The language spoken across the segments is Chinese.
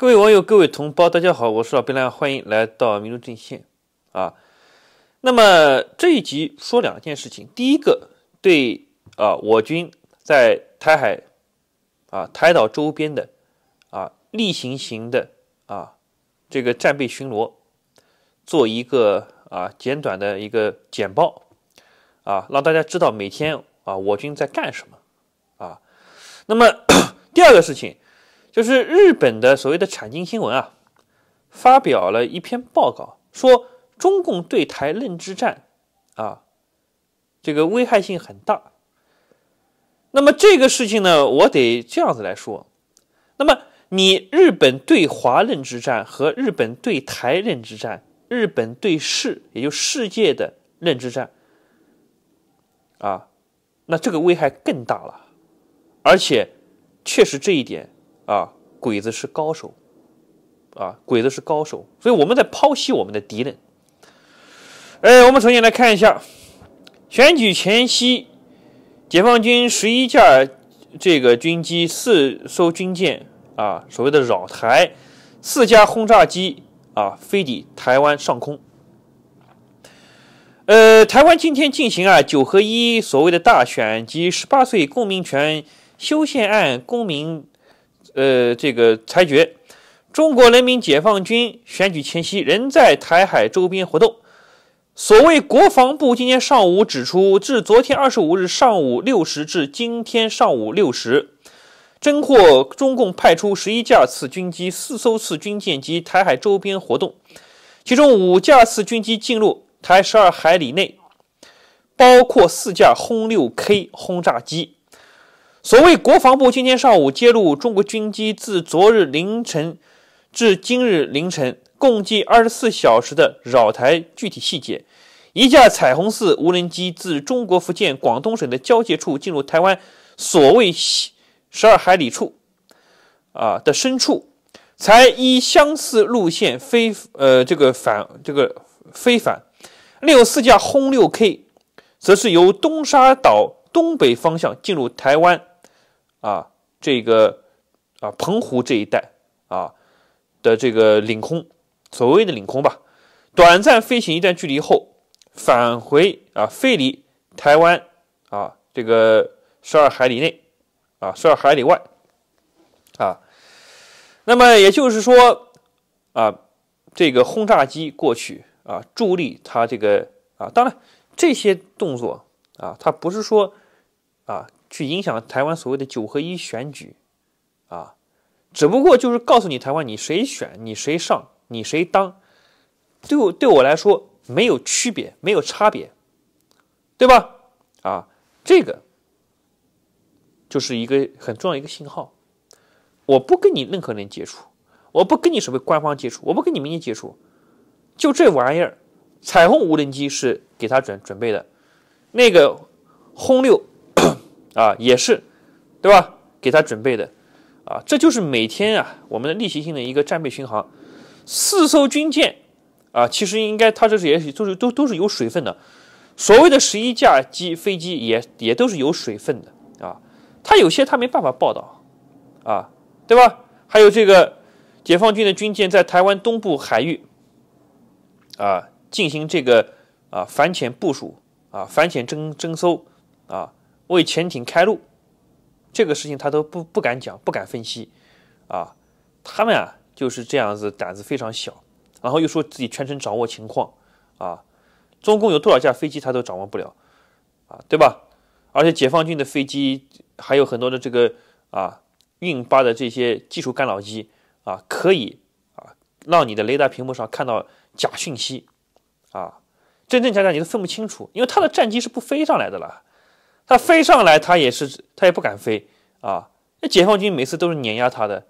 各位网友，各位同胞，大家好，我是老白，欢迎来到民族阵线啊。那么这一集说两件事情，第一个对啊，我军在台海啊、台岛周边的啊例行型的啊这个战备巡逻做一个啊简短的一个简报啊，让大家知道每天啊我军在干什么啊。那么 第二个事情。就是日本的所谓的产经新闻啊，发表了一篇报告，说中共对台认知战啊，这个危害性很大。那么这个事情呢，我得这样子来说。那么你日本对华认知战和日本对台认知战，日本对世也就世界的认知战啊，那这个危害更大了。而且，确实这一点。啊，鬼子是高手，啊，鬼子是高手，所以我们在剖析我们的敌人。哎，我们重新来看一下，选举前夕，解放军十一架这个军机、四艘军舰啊，所谓的扰台，四架轰炸机啊，飞抵台湾上空。呃，台湾今天进行啊九合一所谓的大选及十八岁公民权修宪案公民。呃，这个裁决，中国人民解放军选举前夕仍在台海周边活动。所谓国防部今天上午指出，至昨天二十五日上午六时至今天上午六时，侦获中共派出十一架次军机、四艘次军舰及台海周边活动，其中五架次军机进入台十二海里内，包括四架轰六 K 轰炸机。所谓国防部今天上午揭露中国军机自昨日凌晨至今日凌晨共计二十四小时的扰台具体细节，一架彩虹四无人机自中国福建广东省的交界处进入台湾所谓西十二海里处，啊的深处，才依相似路线飞呃这个返这个飞返，另有四架轰六 K，则是由东沙岛东北方向进入台湾。啊，这个啊，澎湖这一带啊的这个领空，所谓的领空吧，短暂飞行一段距离后，返回啊，飞离台湾啊这个十二海里内，啊十二海里外，啊，那么也就是说啊，这个轰炸机过去啊，助力它这个啊，当然这些动作啊，它不是说啊。去影响台湾所谓的九合一选举，啊，只不过就是告诉你台湾你谁选你谁上你谁当，对我对我来说没有区别没有差别，对吧？啊，这个就是一个很重要一个信号，我不跟你任何人接触，我不跟你什么官方接触，我不跟你民间接触，就这玩意儿，彩虹无人机是给他准准备的，那个轰六。啊，也是，对吧？给他准备的，啊，这就是每天啊，我们的例行性的一个战备巡航，四艘军舰啊，其实应该，它这是也都是都都是有水分的，所谓的十一架机飞机也也都是有水分的啊，它有些它没办法报道，啊，对吧？还有这个解放军的军舰在台湾东部海域，啊，进行这个啊反潜部署啊，反潜征征搜啊。为潜艇开路，这个事情他都不不敢讲，不敢分析，啊，他们啊就是这样子，胆子非常小，然后又说自己全程掌握情况，啊，中共有多少架飞机他都掌握不了，啊，对吧？而且解放军的飞机还有很多的这个啊运八的这些技术干扰机，啊，可以啊让你的雷达屏幕上看到假讯息，啊，真真假假你都分不清楚，因为他的战机是不飞上来的了。他飞上来，他也是，他也不敢飞啊！那解放军每次都是碾压他的，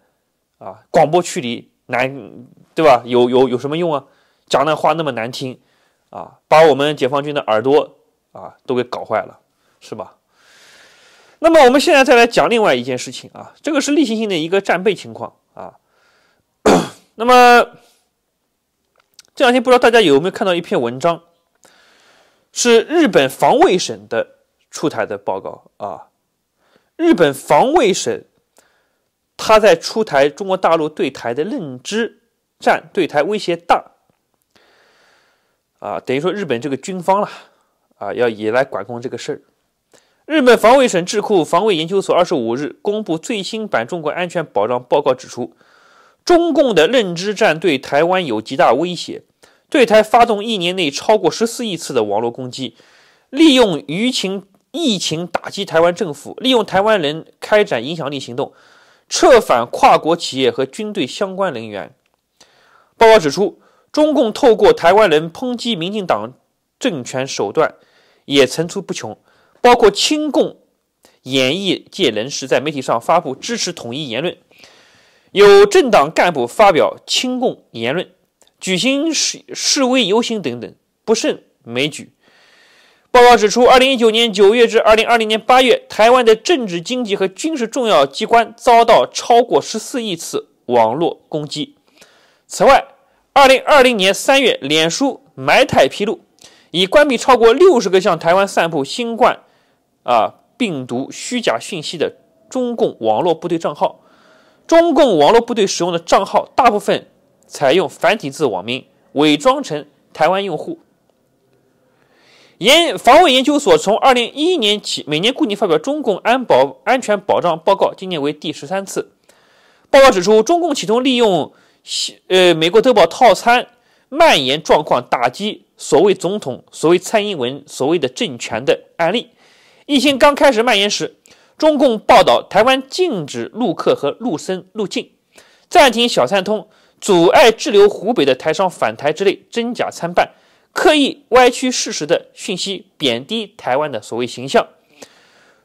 啊，广播驱离难，对吧？有有有什么用啊？讲那话那么难听，啊，把我们解放军的耳朵啊都给搞坏了，是吧？那么我们现在再来讲另外一件事情啊，这个是例行性的一个战备情况啊。那么这两天不知道大家有没有看到一篇文章，是日本防卫省的。出台的报告啊，日本防卫省，他在出台中国大陆对台的认知战，对台威胁大啊，等于说日本这个军方了啊，要也来管控这个事儿。日本防卫省智库防卫研究所二十五日公布最新版《中国安全保障报告》，指出，中共的认知战对台湾有极大威胁，对台发动一年内超过十四亿次的网络攻击，利用舆情。疫情打击台湾政府，利用台湾人开展影响力行动，撤返跨国企业和军队相关人员。报告指出，中共透过台湾人抨击民进党政权手段也层出不穷，包括亲共演艺界人士在媒体上发布支持统一言论，有政党干部发表亲共言论，举行示示威游行等等，不胜枚举。报告指出，2019年9月至2020年8月，台湾的政治、经济和军事重要机关遭到超过14亿次网络攻击。此外，2020年3月，脸书、埋汰披露，已关闭超过60个向台湾散布新冠啊病毒虚假信息的中共网络部队账号。中共网络部队使用的账号大部分采用繁体字网名，伪装成台湾用户。研防卫研究所从二零一一年起每年固定发表中共安保安全保障报告，今年为第十三次。报告指出，中共企图利用西呃美国德保套餐蔓延状况，打击所谓总统、所谓蔡英文、所谓的政权的案例。疫情刚开始蔓延时，中共报道台湾禁止陆客和陆生入境，暂停小三通，阻碍滞留湖北的台商返台之类，真假参半。刻意歪曲事实的讯息，贬低台湾的所谓形象。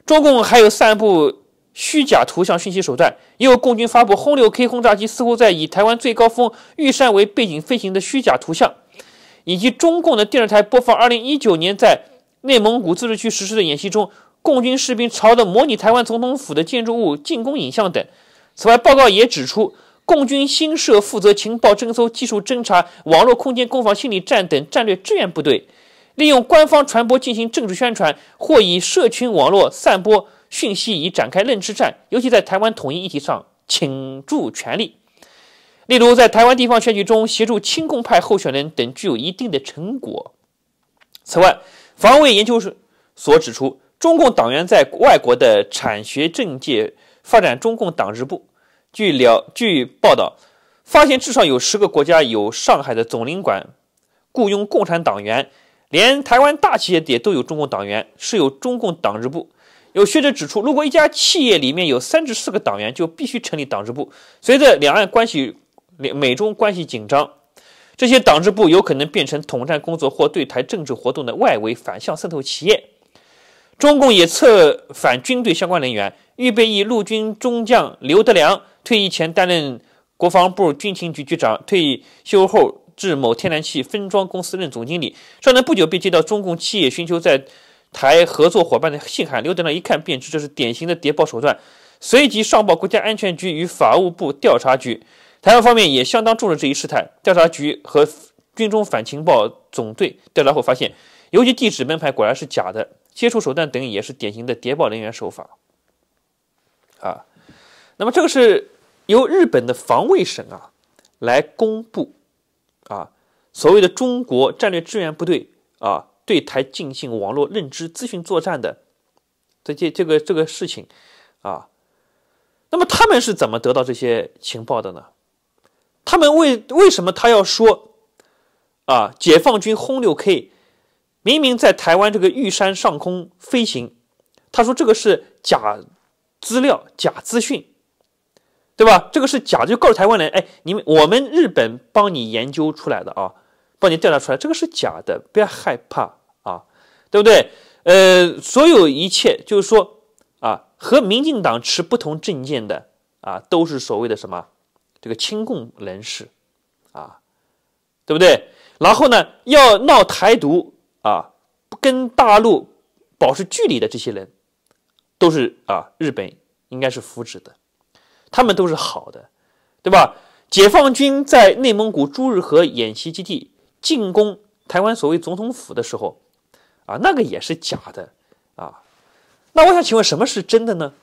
中共还有散布虚假图像讯息手段，也有共军发布轰六 K 轰炸机似乎在以台湾最高峰玉山为背景飞行的虚假图像，以及中共的电视台播放2019年在内蒙古自治区实施的演习中，共军士兵朝着模拟台湾总统府的建筑物进攻影像等。此外，报告也指出。共军新设负责情报征收、技术侦查、网络空间攻防、心理战等战略支援部队，利用官方传播进行政治宣传，或以社群网络散播讯息以展开认知战，尤其在台湾统一议题上倾注全力。例如，在台湾地方选举中协助亲共派候选人等，具有一定的成果。此外，防卫研究所指出，中共党员在外国的产学政界发展中共党支部。据了据报道，发现至少有十个国家有上海的总领馆雇佣共产党员，连台湾大企业也都有中共党员，是有中共党支部。有学者指出，如果一家企业里面有三至四个党员，就必须成立党支部。随着两岸关系、美中关系紧张，这些党支部有可能变成统战工作或对台政治活动的外围反向渗透企业。中共也策反军队相关人员，预备役陆军中将刘德良，退役前担任国防部军情局局长，退休后至某天然气分装公司任总经理。刘德不久便接到中共企业寻求在台合作伙伴的信函，刘德良一看便知这是典型的谍报手段，随即上报国家安全局与法务部调查局。台湾方面也相当重视这一事态，调查局和军中反情报总队调查后发现，邮寄地址门牌果然是假的。接触手段等也是典型的谍报人员手法啊。那么这个是由日本的防卫省啊来公布啊所谓的中国战略支援部队啊对台进行网络认知咨询作战的这些这个这个事情啊。那么他们是怎么得到这些情报的呢？他们为为什么他要说啊解放军轰六 K？明明在台湾这个玉山上空飞行，他说这个是假资料、假资讯，对吧？这个是假的，就告诉台湾人：哎，你们我们日本帮你研究出来的啊，帮你调查出来，这个是假的，不要害怕啊，对不对？呃，所有一切就是说啊，和民进党持不同政见的啊，都是所谓的什么这个亲共人士啊，对不对？然后呢，要闹台独。啊，不跟大陆保持距离的这些人，都是啊，日本应该是扶持的，他们都是好的，对吧？解放军在内蒙古朱日和演习基地进攻台湾所谓总统府的时候，啊，那个也是假的，啊，那我想请问，什么是真的呢？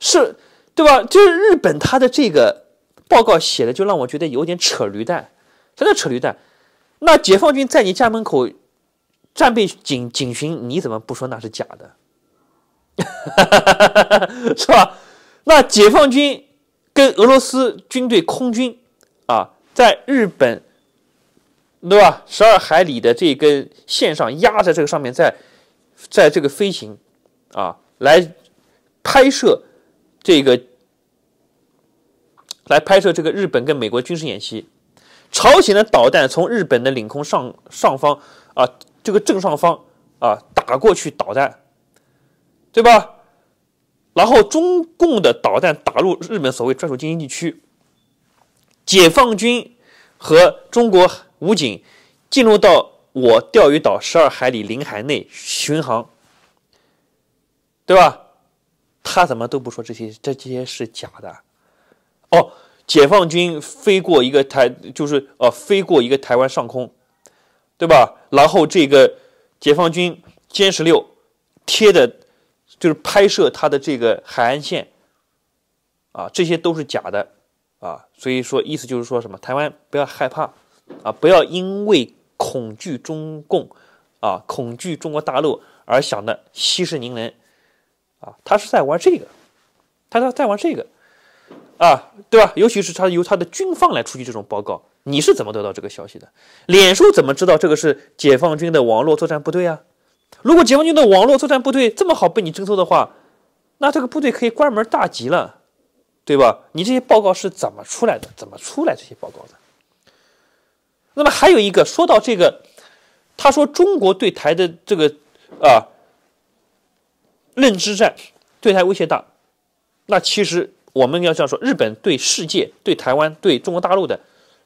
是，对吧？就是日本他的这个报告写的，就让我觉得有点扯驴蛋，真的扯驴蛋。那解放军在你家门口。战备警警巡，你怎么不说那是假的？是吧？那解放军跟俄罗斯军队空军啊，在日本，对吧？十二海里的这根线上压在这个上面，在在这个飞行啊，来拍摄这个，来拍摄这个日本跟美国军事演习，朝鲜的导弹从日本的领空上上方啊。这个正上方啊，打过去导弹，对吧？然后中共的导弹打入日本所谓专属经济区，解放军和中国武警进入到我钓鱼岛十二海里领海内巡航，对吧？他怎么都不说这些，这这些是假的。哦，解放军飞过一个台，就是哦，飞过一个台湾上空。对吧？然后这个解放军歼十六贴的，就是拍摄它的这个海岸线啊，这些都是假的啊。所以说，意思就是说什么台湾不要害怕啊，不要因为恐惧中共啊、恐惧中国大陆而想的息事宁人啊，他是在玩这个，他在在玩这个啊，对吧？尤其是他由他的军方来出具这种报告。你是怎么得到这个消息的？脸书怎么知道这个是解放军的网络作战部队啊？如果解放军的网络作战部队这么好被你侦搜的话，那这个部队可以关门大吉了，对吧？你这些报告是怎么出来的？怎么出来这些报告的？那么还有一个，说到这个，他说中国对台的这个啊认知战，对台威胁大。那其实我们要这样说，日本对世界、对台湾、对中国大陆的。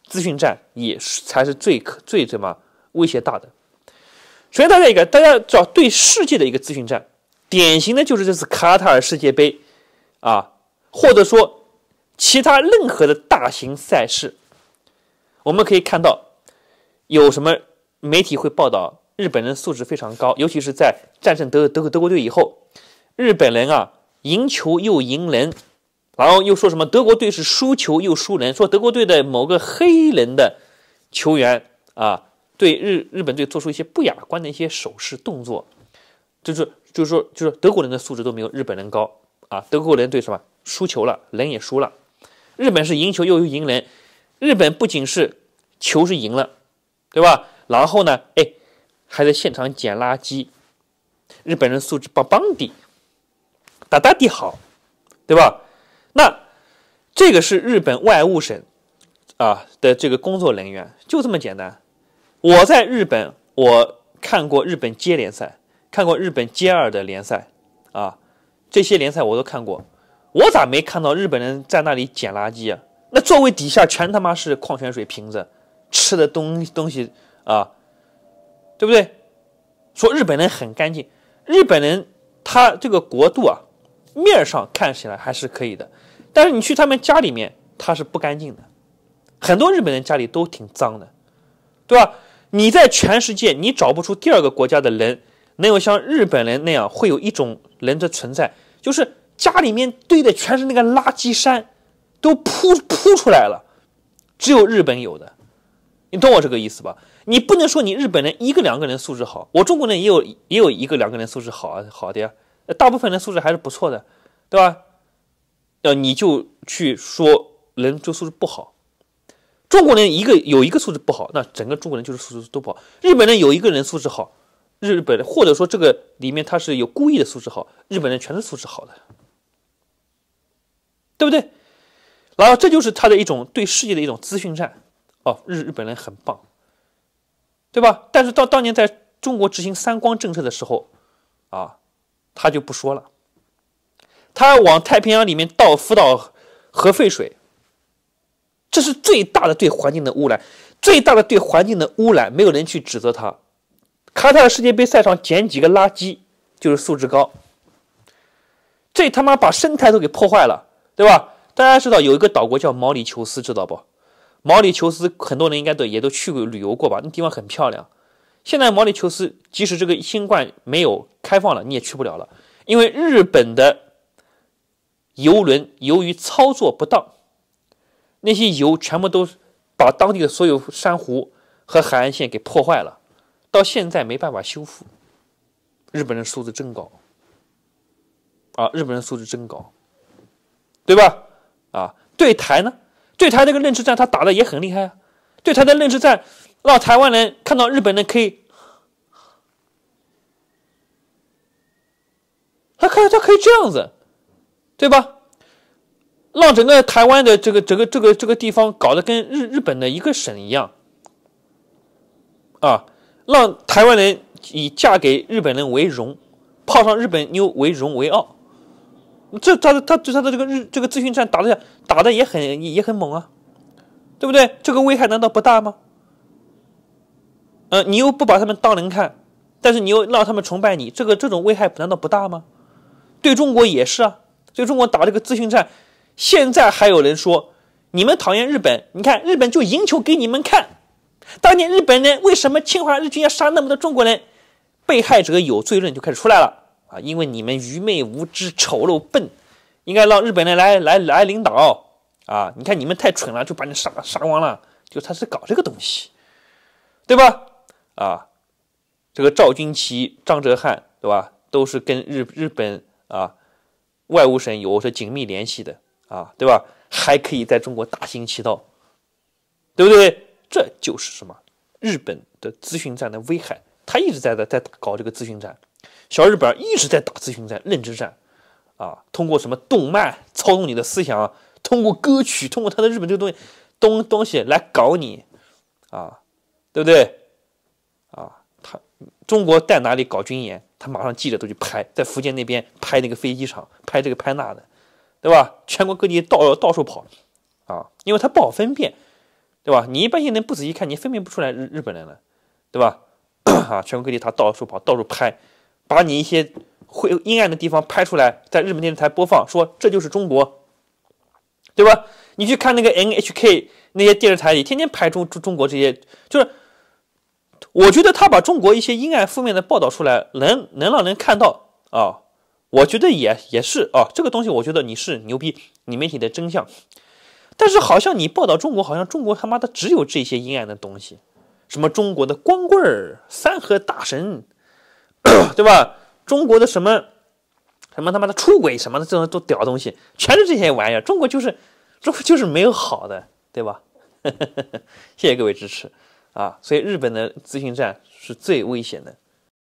资讯战也是才是最可最最嘛威胁大的，所以大家一个大家知找对世界的一个资讯战，典型的就是这次卡塔尔世界杯，啊，或者说其他任何的大型赛事，我们可以看到有什么媒体会报道日本人素质非常高，尤其是在战胜德德德国队以后，日本人啊赢球又赢人。然后又说什么？德国队是输球又输人，说德国队的某个黑人的球员啊，对日日本队做出一些不雅观的一些手势动作，就是就是说，就是德国人的素质都没有日本人高啊。德国人对什么输球了，人也输了。日本是赢球又赢人，日本不仅是球是赢了，对吧？然后呢，哎，还在现场捡垃圾，日本人素质棒棒的，打打的好，对吧？那这个是日本外务省啊的这个工作人员，就这么简单。我在日本，我看过日本街联赛，看过日本街二的联赛啊，这些联赛我都看过。我咋没看到日本人在那里捡垃圾啊？那座位底下全他妈是矿泉水瓶子、吃的东西东西啊，对不对？说日本人很干净，日本人他这个国度啊。面上看起来还是可以的，但是你去他们家里面，它是不干净的，很多日本人家里都挺脏的，对吧？你在全世界，你找不出第二个国家的人能有像日本人那样会有一种人的存在，就是家里面堆的全是那个垃圾山，都铺铺出来了，只有日本有的，你懂我这个意思吧？你不能说你日本人一个两个人素质好，我中国人也有也有一个两个人素质好啊好的呀。大部分人素质还是不错的，对吧？要你就去说人就素质不好，中国人一个有一个素质不好，那整个中国人就是素质都不好。日本人有一个人素质好，日本人或者说这个里面他是有故意的素质好，日本人全是素质好的，对不对？然后这就是他的一种对世界的一种资讯战哦，日日本人很棒，对吧？但是到当年在中国执行三光政策的时候啊。他就不说了，他往太平洋里面倒福岛核废水，这是最大的对环境的污染，最大的对环境的污染，没有人去指责他。卡塔尔世界杯赛场捡几个垃圾就是素质高，这他妈把生态都给破坏了，对吧？大家知道有一个岛国叫毛里求斯，知道不？毛里求斯很多人应该都也都去过旅游过吧？那地方很漂亮。现在毛里求斯即使这个新冠没有开放了，你也去不了了，因为日本的游轮由于操作不当，那些油全部都把当地的所有珊瑚和海岸线给破坏了，到现在没办法修复。日本人素质真高，啊，日本人素质真高，对吧？啊，对台呢，对台这个认知战他打的也很厉害啊，对台的认知战。让台湾人看到日本人可以，他可以，他可以这样子，对吧？让整个台湾的这个、这个、这个、这个地方搞得跟日日本的一个省一样，啊，让台湾人以嫁给日本人为荣，泡上日本妞为荣为傲，这他他对他的这个日这个咨询战打的打的也很也很猛啊，对不对？这个危害难道不大吗？嗯，你又不把他们当人看，但是你又让他们崇拜你，这个这种危害难道不大吗？对中国也是啊，对中国打这个资讯战，现在还有人说你们讨厌日本，你看日本就赢球给你们看。当年日本人为什么侵华日军要杀那么多中国人？被害者有罪论就开始出来了啊，因为你们愚昧无知、丑陋笨，应该让日本人来来来领导啊！你看你们太蠢了，就把你杀杀光了，就他是搞这个东西，对吧？啊，这个赵军旗、张哲瀚，对吧？都是跟日日本啊外务省有着紧密联系的啊，对吧？还可以在中国大行其道，对不对？这就是什么？日本的咨询战的危害，他一直在在在搞这个咨询战，小日本一直在打咨询战、认知战，啊，通过什么动漫操纵你的思想，通过歌曲，通过他的日本这个东西东东西来搞你，啊，对不对？啊，他中国在哪里搞军演，他马上记者都去拍，在福建那边拍那个飞机场，拍这个拍那的，对吧？全国各地到到处跑，啊，因为他不好分辨，对吧？你一般性能不仔细看，你分辨不出来日日本人了，对吧？啊，全国各地他到处跑，到处拍，把你一些灰阴暗的地方拍出来，在日本电视台播放，说这就是中国，对吧？你去看那个 NHK 那些电视台里，天天拍中中中国这些，就是。我觉得他把中国一些阴暗负面的报道出来，能能让人看到啊，我觉得也也是啊，这个东西我觉得你是牛逼，你媒体的真相。但是好像你报道中国，好像中国他妈的只有这些阴暗的东西，什么中国的光棍儿、三和大神，对吧？中国的什么什么他妈的出轨什么的这种都屌东西，全是这些玩意儿。中国就是，中国就是没有好的，对吧？谢谢各位支持。啊，所以日本的自行站是最危险的。